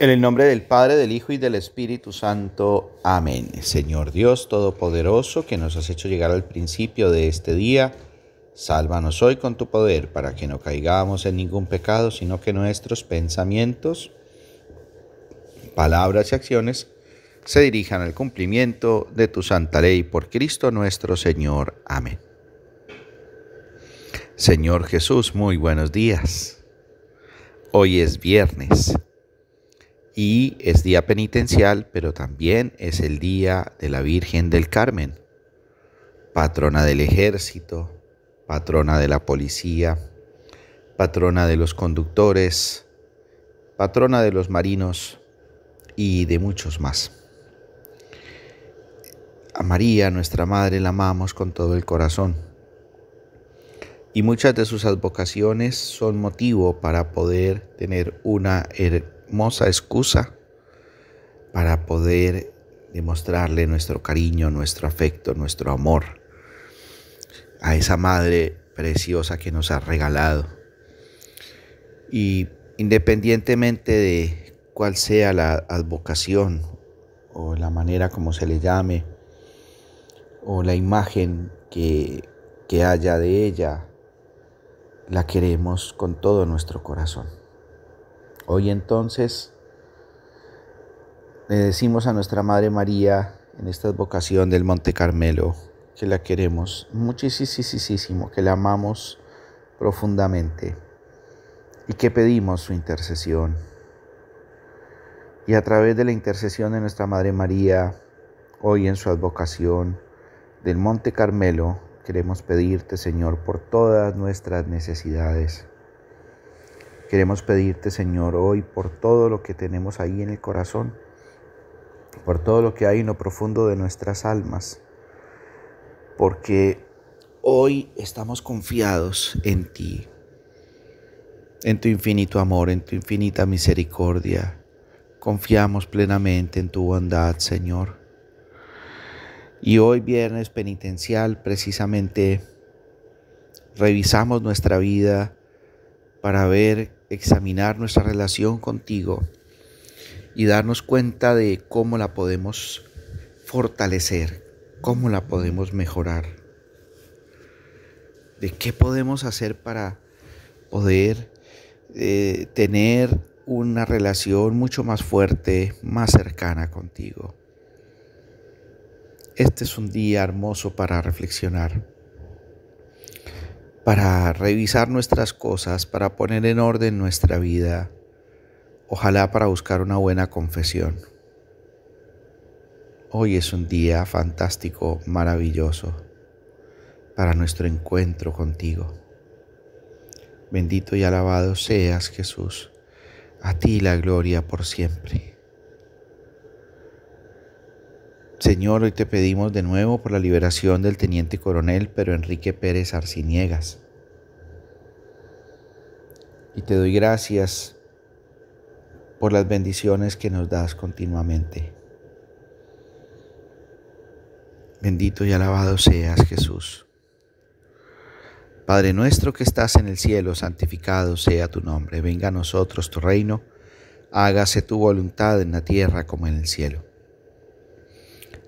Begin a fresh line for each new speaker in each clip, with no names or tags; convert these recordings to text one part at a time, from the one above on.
En el nombre del Padre, del Hijo y del Espíritu Santo. Amén. Señor Dios Todopoderoso, que nos has hecho llegar al principio de este día, sálvanos hoy con tu poder para que no caigamos en ningún pecado, sino que nuestros pensamientos, palabras y acciones se dirijan al cumplimiento de tu santa ley por Cristo nuestro Señor. Amén. Señor Jesús, muy buenos días. Hoy es viernes y es día penitencial, pero también es el día de la Virgen del Carmen, patrona del ejército, patrona de la policía, patrona de los conductores, patrona de los marinos y de muchos más. A María, nuestra Madre, la amamos con todo el corazón. Y muchas de sus advocaciones son motivo para poder tener una hermosa excusa para poder demostrarle nuestro cariño, nuestro afecto, nuestro amor a esa madre preciosa que nos ha regalado. Y independientemente de cuál sea la advocación o la manera como se le llame o la imagen que, que haya de ella, la queremos con todo nuestro corazón. Hoy entonces le decimos a nuestra Madre María en esta advocación del Monte Carmelo que la queremos muchísimo, que la amamos profundamente y que pedimos su intercesión. Y a través de la intercesión de nuestra Madre María, hoy en su advocación del Monte Carmelo, queremos pedirte, Señor, por todas nuestras necesidades Queremos pedirte, Señor, hoy por todo lo que tenemos ahí en el corazón, por todo lo que hay en lo profundo de nuestras almas, porque hoy estamos confiados en ti, en tu infinito amor, en tu infinita misericordia. Confiamos plenamente en tu bondad, Señor. Y hoy, viernes penitencial, precisamente revisamos nuestra vida para ver examinar nuestra relación contigo y darnos cuenta de cómo la podemos fortalecer, cómo la podemos mejorar, de qué podemos hacer para poder eh, tener una relación mucho más fuerte, más cercana contigo. Este es un día hermoso para reflexionar para revisar nuestras cosas, para poner en orden nuestra vida, ojalá para buscar una buena confesión. Hoy es un día fantástico, maravilloso, para nuestro encuentro contigo. Bendito y alabado seas, Jesús. A ti la gloria por siempre. Señor, hoy te pedimos de nuevo por la liberación del teniente coronel pero Enrique Pérez Arciniegas. Y te doy gracias por las bendiciones que nos das continuamente. Bendito y alabado seas Jesús. Padre nuestro que estás en el cielo, santificado sea tu nombre. Venga a nosotros tu reino. Hágase tu voluntad en la tierra como en el cielo.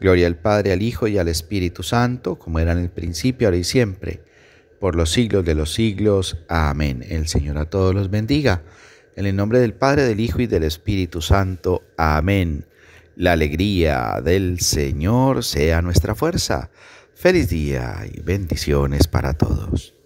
Gloria al Padre, al Hijo y al Espíritu Santo, como era en el principio, ahora y siempre, por los siglos de los siglos. Amén. El Señor a todos los bendiga. En el nombre del Padre, del Hijo y del Espíritu Santo. Amén. La alegría del Señor sea nuestra fuerza. Feliz día y bendiciones para todos.